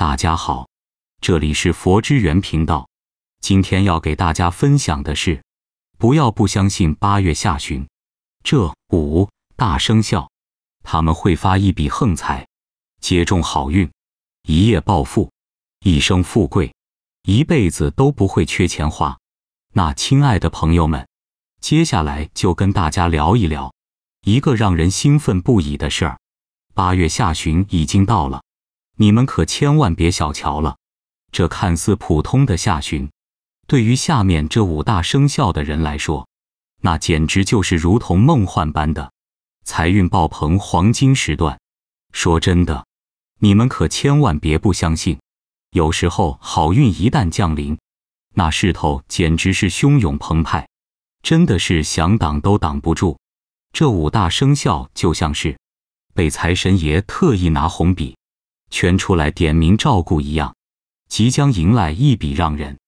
大家好，这里是佛之源频道。今天要给大家分享的是，不要不相信，八月下旬这五大生肖，他们会发一笔横财，接种好运，一夜暴富，一生富贵，一辈子都不会缺钱花。那亲爱的朋友们，接下来就跟大家聊一聊一个让人兴奋不已的事儿。八月下旬已经到了。你们可千万别小瞧了，这看似普通的下旬，对于下面这五大生肖的人来说，那简直就是如同梦幻般的财运爆棚黄金时段。说真的，你们可千万别不相信，有时候好运一旦降临，那势头简直是汹涌澎湃，真的是想挡都挡不住。这五大生肖就像是被财神爷特意拿红笔。全出来点名照顾一样，即将迎来一笔让人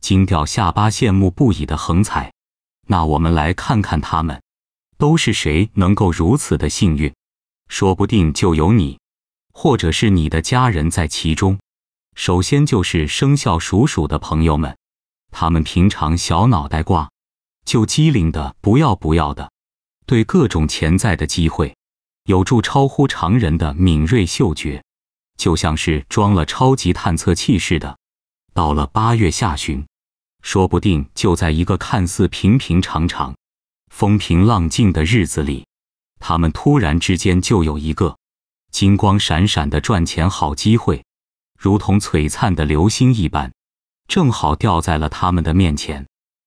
惊掉下巴、羡慕不已的横财。那我们来看看他们都是谁能够如此的幸运，说不定就有你，或者是你的家人在其中。首先就是生肖属鼠的朋友们，他们平常小脑袋瓜就机灵的不要不要的，对各种潜在的机会有助超乎常人的敏锐嗅觉。就像是装了超级探测器似的，到了八月下旬，说不定就在一个看似平平常常、风平浪静的日子里，他们突然之间就有一个金光闪闪的赚钱好机会，如同璀璨的流星一般，正好掉在了他们的面前。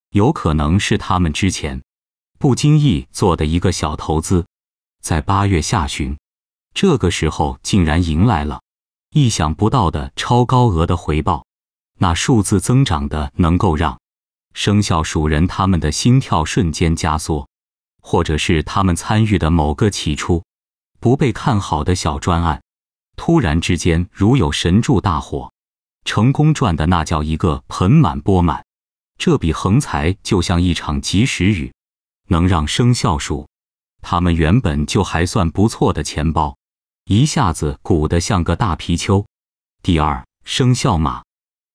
有可能是他们之前不经意做的一个小投资，在八月下旬，这个时候竟然迎来了。意想不到的超高额的回报，那数字增长的能够让生肖鼠人他们的心跳瞬间加速，或者是他们参与的某个起初不被看好的小专案，突然之间如有神助大火，成功赚的那叫一个盆满钵满。这笔横财就像一场及时雨，能让生肖鼠他们原本就还算不错的钱包。一下子鼓得像个大皮球。第二，生肖马，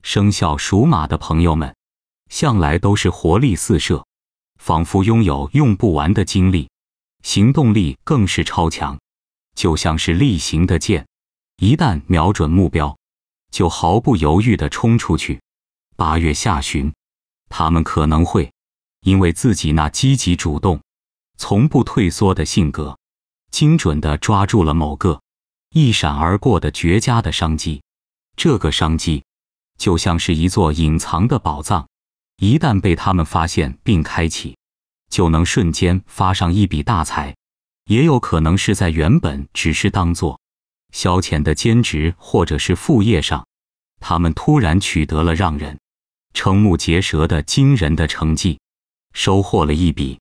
生肖属马的朋友们，向来都是活力四射，仿佛拥有用不完的精力，行动力更是超强，就像是厉行的箭，一旦瞄准目标，就毫不犹豫的冲出去。八月下旬，他们可能会因为自己那积极主动、从不退缩的性格。精准的抓住了某个一闪而过的绝佳的商机，这个商机就像是一座隐藏的宝藏，一旦被他们发现并开启，就能瞬间发上一笔大财。也有可能是在原本只是当做消遣的兼职或者是副业上，他们突然取得了让人瞠目结舌的惊人的成绩，收获了一笔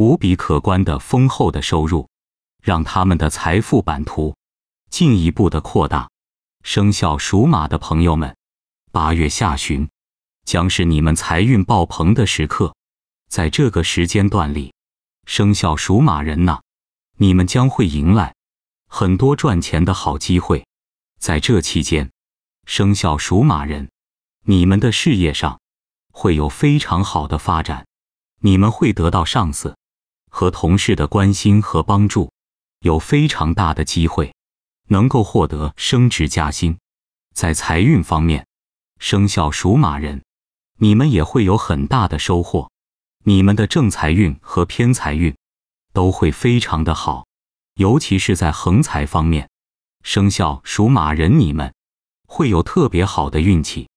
无比可观的丰厚的收入。让他们的财富版图进一步的扩大。生肖属马的朋友们，八月下旬将是你们财运爆棚的时刻。在这个时间段里，生肖属马人呢，你们将会迎来很多赚钱的好机会。在这期间，生肖属马人，你们的事业上会有非常好的发展，你们会得到上司和同事的关心和帮助。有非常大的机会，能够获得升职加薪。在财运方面，生肖属马人，你们也会有很大的收获。你们的正财运和偏财运都会非常的好，尤其是在横财方面，生肖属马人你们会有特别好的运气，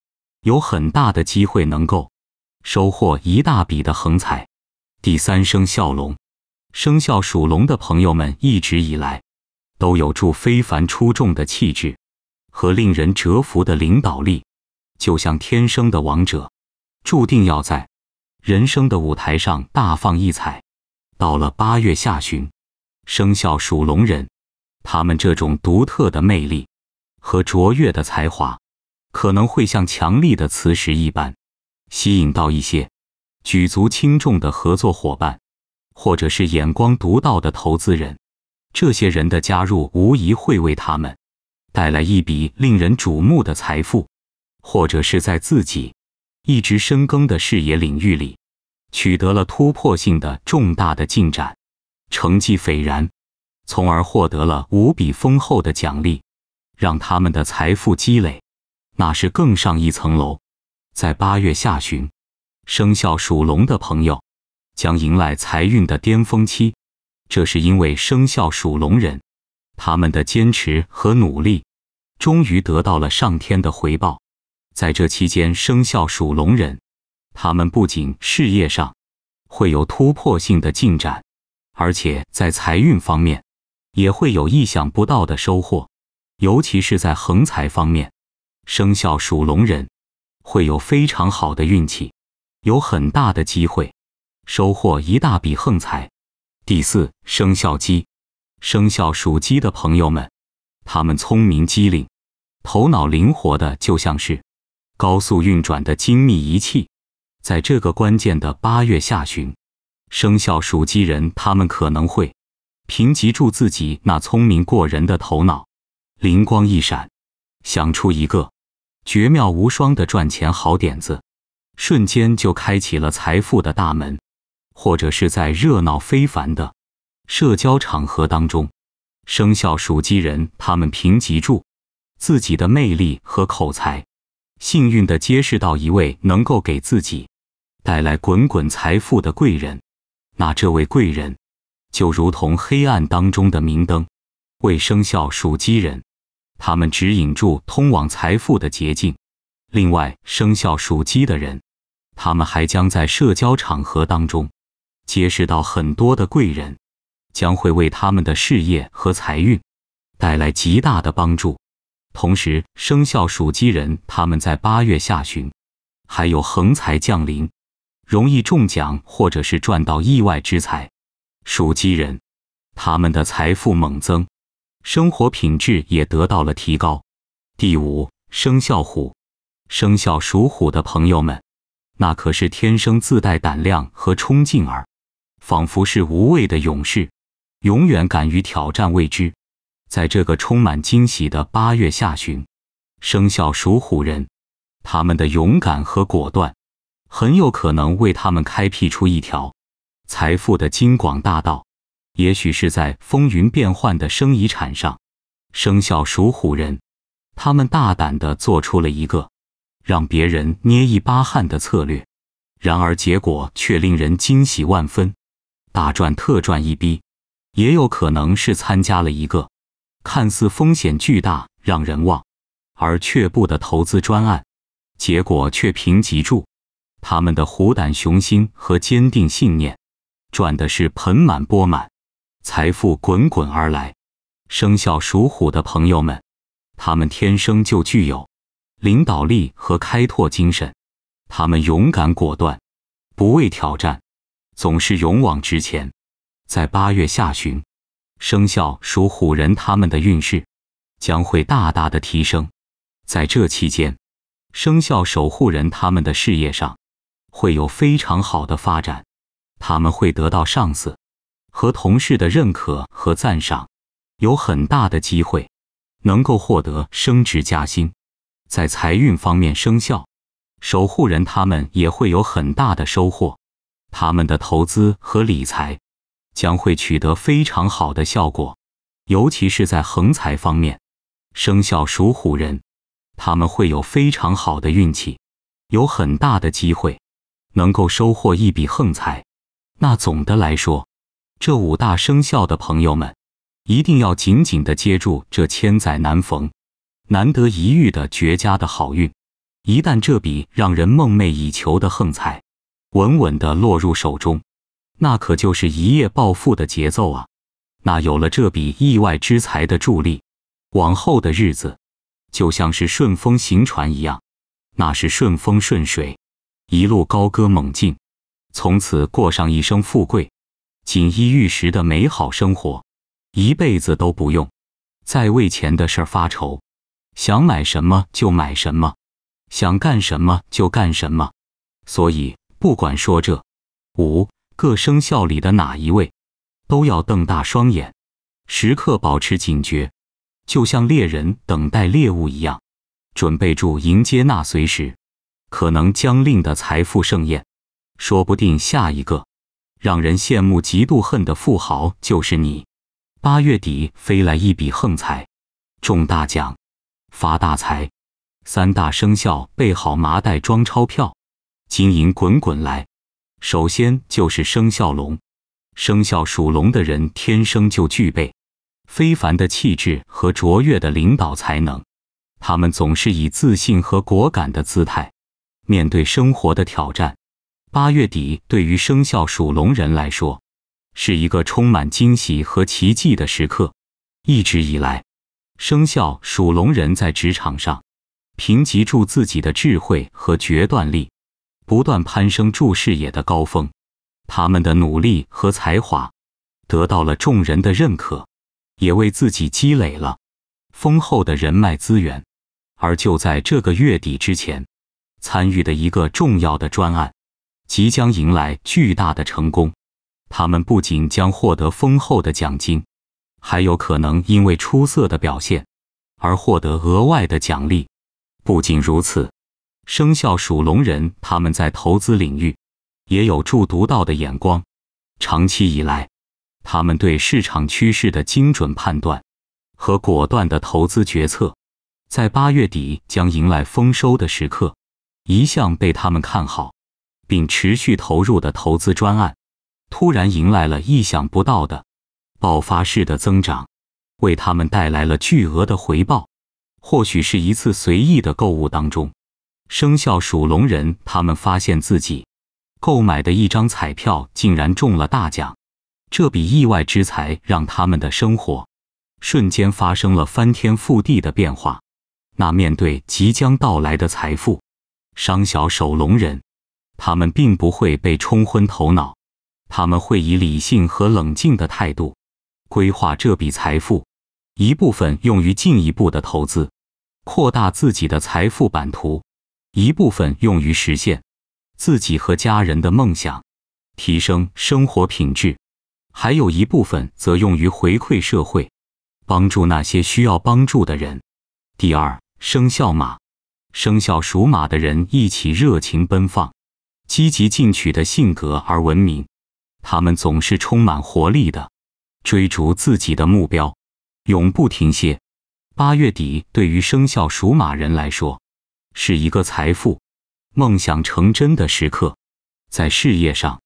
有很大的机会能够收获一大笔的横财。第三生肖龙。生肖属龙的朋友们一直以来都有著非凡出众的气质和令人折服的领导力，就像天生的王者，注定要在人生的舞台上大放异彩。到了八月下旬，生肖属龙人，他们这种独特的魅力和卓越的才华，可能会像强力的磁石一般，吸引到一些举足轻重的合作伙伴。或者是眼光独到的投资人，这些人的加入无疑会为他们带来一笔令人瞩目的财富，或者是在自己一直深耕的事业领域里取得了突破性的重大的进展，成绩斐然，从而获得了无比丰厚的奖励，让他们的财富积累那是更上一层楼。在八月下旬，生肖属龙的朋友。将迎来财运的巅峰期，这是因为生肖属龙人，他们的坚持和努力，终于得到了上天的回报。在这期间，生肖属龙人，他们不仅事业上会有突破性的进展，而且在财运方面也会有意想不到的收获，尤其是在横财方面，生肖属龙人会有非常好的运气，有很大的机会。收获一大笔横财。第四，生肖鸡，生肖属鸡的朋友们，他们聪明机灵，头脑灵活的就像是高速运转的精密仪器。在这个关键的八月下旬，生肖属鸡人他们可能会凭瘠住自己那聪明过人的头脑，灵光一闪，想出一个绝妙无双的赚钱好点子，瞬间就开启了财富的大门。或者是在热闹非凡的社交场合当中，生肖属鸡人他们凭借住自己的魅力和口才，幸运地揭示到一位能够给自己带来滚滚财富的贵人。那这位贵人就如同黑暗当中的明灯，为生肖属鸡人他们指引住通往财富的捷径。另外，生肖属鸡的人，他们还将在社交场合当中。结识到很多的贵人，将会为他们的事业和财运带来极大的帮助。同时，生肖属鸡人他们在八月下旬还有横财降临，容易中奖或者是赚到意外之财。属鸡人他们的财富猛增，生活品质也得到了提高。第五，生肖虎，生肖属虎的朋友们，那可是天生自带胆量和冲劲儿。仿佛是无畏的勇士，永远敢于挑战未知。在这个充满惊喜的八月下旬，生肖属虎人，他们的勇敢和果断，很有可能为他们开辟出一条财富的金广大道。也许是在风云变幻的生意场上，生肖属虎人，他们大胆地做出了一个让别人捏一把汗的策略，然而结果却令人惊喜万分。大赚特赚一逼，也有可能是参加了一个看似风险巨大、让人望而却步的投资专案，结果却平级住。他们的虎胆雄心和坚定信念，赚的是盆满钵满，财富滚滚而来。生肖属虎的朋友们，他们天生就具有领导力和开拓精神，他们勇敢果断，不畏挑战。总是勇往直前。在八月下旬，生肖属虎人他们的运势将会大大的提升。在这期间，生肖守护人他们的事业上会有非常好的发展，他们会得到上司和同事的认可和赞赏，有很大的机会能够获得升职加薪。在财运方面，生肖守护人他们也会有很大的收获。他们的投资和理财将会取得非常好的效果，尤其是在横财方面。生肖属虎人，他们会有非常好的运气，有很大的机会能够收获一笔横财。那总的来说，这五大生肖的朋友们一定要紧紧的接住这千载难逢、难得一遇的绝佳的好运。一旦这笔让人梦寐以求的横财，稳稳地落入手中，那可就是一夜暴富的节奏啊！那有了这笔意外之财的助力，往后的日子就像是顺风行船一样，那是顺风顺水，一路高歌猛进，从此过上一生富贵、锦衣玉食的美好生活，一辈子都不用再为钱的事儿发愁，想买什么就买什么，想干什么就干什么。所以。不管说这五各生肖里的哪一位，都要瞪大双眼，时刻保持警觉，就像猎人等待猎物一样，准备住迎接那随时可能将令的财富盛宴。说不定下一个让人羡慕、嫉妒、恨的富豪就是你。八月底飞来一笔横财，中大奖，发大财。三大生肖备好麻袋装钞票。金银滚滚来，首先就是生肖龙。生肖属龙的人天生就具备非凡的气质和卓越的领导才能，他们总是以自信和果敢的姿态面对生活的挑战。八月底对于生肖属龙人来说，是一个充满惊喜和奇迹的时刻。一直以来，生肖属龙人在职场上凭藉住自己的智慧和决断力。不断攀升注视野的高峰，他们的努力和才华得到了众人的认可，也为自己积累了丰厚的人脉资源。而就在这个月底之前，参与的一个重要的专案即将迎来巨大的成功。他们不仅将获得丰厚的奖金，还有可能因为出色的表现而获得额外的奖励。不仅如此。生肖属龙人，他们在投资领域也有著独到的眼光。长期以来，他们对市场趋势的精准判断和果断的投资决策，在八月底将迎来丰收的时刻。一向被他们看好并持续投入的投资专案，突然迎来了意想不到的爆发式的增长，为他们带来了巨额的回报。或许是一次随意的购物当中。生肖属龙人，他们发现自己购买的一张彩票竟然中了大奖。这笔意外之财让他们的生活瞬间发生了翻天覆地的变化。那面对即将到来的财富，商小守龙人他们并不会被冲昏头脑，他们会以理性和冷静的态度规划这笔财富，一部分用于进一步的投资，扩大自己的财富版图。一部分用于实现自己和家人的梦想，提升生活品质，还有一部分则用于回馈社会，帮助那些需要帮助的人。第二，生肖马，生肖属马的人，一起热情奔放、积极进取的性格而闻名，他们总是充满活力的，追逐自己的目标，永不停歇。八月底，对于生肖属马人来说。是一个财富梦想成真的时刻，在事业上，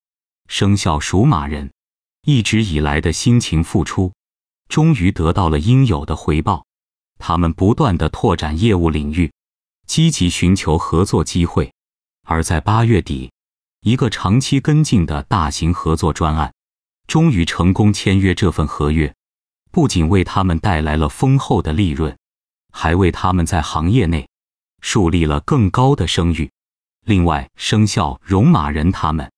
生肖属马人一直以来的辛勤付出，终于得到了应有的回报。他们不断的拓展业务领域，积极寻求合作机会，而在八月底，一个长期跟进的大型合作专案，终于成功签约。这份合约不仅为他们带来了丰厚的利润，还为他们在行业内。树立了更高的声誉。另外，生肖戎马人他们，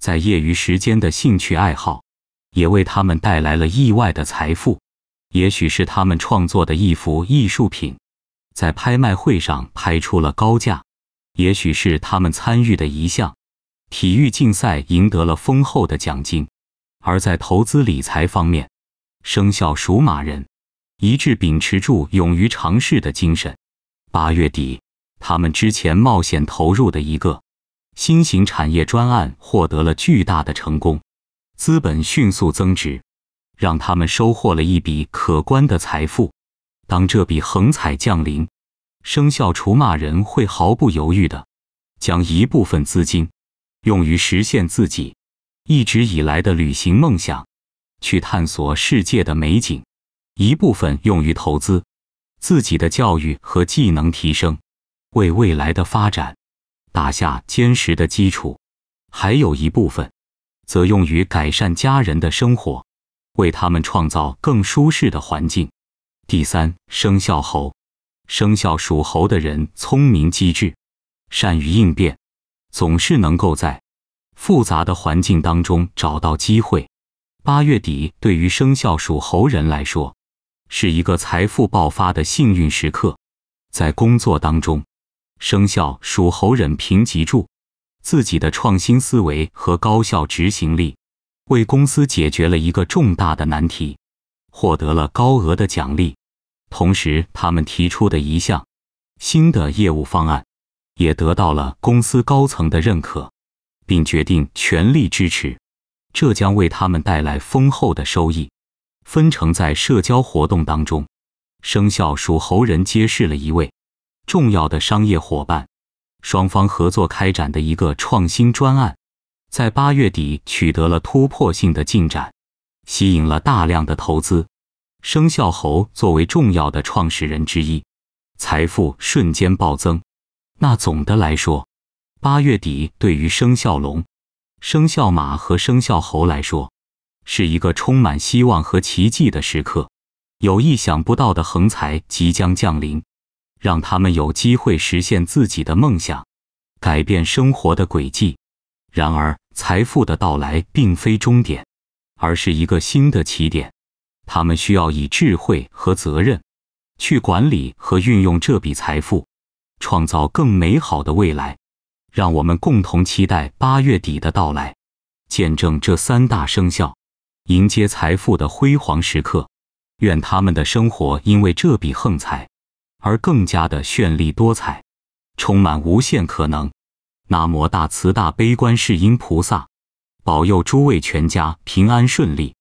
在业余时间的兴趣爱好，也为他们带来了意外的财富。也许是他们创作的一幅艺术品，在拍卖会上拍出了高价；也许是他们参与的一项体育竞赛，赢得了丰厚的奖金。而在投资理财方面，生肖属马人一致秉持住勇于尝试的精神。八月底。他们之前冒险投入的一个新型产业专案获得了巨大的成功，资本迅速增值，让他们收获了一笔可观的财富。当这笔横财降临，生肖除骂人会毫不犹豫的将一部分资金用于实现自己一直以来的旅行梦想，去探索世界的美景；一部分用于投资自己的教育和技能提升。为未来的发展打下坚实的基础，还有一部分则用于改善家人的生活，为他们创造更舒适的环境。第三，生肖猴，生肖属猴的人聪明机智，善于应变，总是能够在复杂的环境当中找到机会。八月底对于生肖属猴人来说，是一个财富爆发的幸运时刻，在工作当中。生肖属猴人凭脊柱自己的创新思维和高效执行力，为公司解决了一个重大的难题，获得了高额的奖励。同时，他们提出的一项新的业务方案也得到了公司高层的认可，并决定全力支持。这将为他们带来丰厚的收益分成。在社交活动当中，生肖属猴人揭示了一位。重要的商业伙伴，双方合作开展的一个创新专案，在八月底取得了突破性的进展，吸引了大量的投资。生肖猴作为重要的创始人之一，财富瞬间暴增。那总的来说，八月底对于生肖龙、生肖马和生肖猴来说，是一个充满希望和奇迹的时刻，有意想不到的横财即将降临。让他们有机会实现自己的梦想，改变生活的轨迹。然而，财富的到来并非终点，而是一个新的起点。他们需要以智慧和责任，去管理和运用这笔财富，创造更美好的未来。让我们共同期待八月底的到来，见证这三大生肖迎接财富的辉煌时刻。愿他们的生活因为这笔横财。而更加的绚丽多彩，充满无限可能。南无大慈大悲观世音菩萨，保佑诸位全家平安顺利，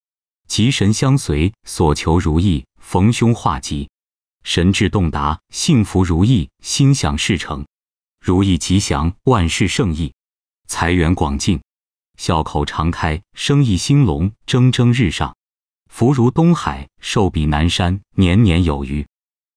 吉神相随，所求如意，逢凶化吉，神智洞达，幸福如意，心想事成，如意吉祥，万事胜意，财源广进，笑口常开，生意兴隆，蒸蒸日上，福如东海，寿比南山，年年有余。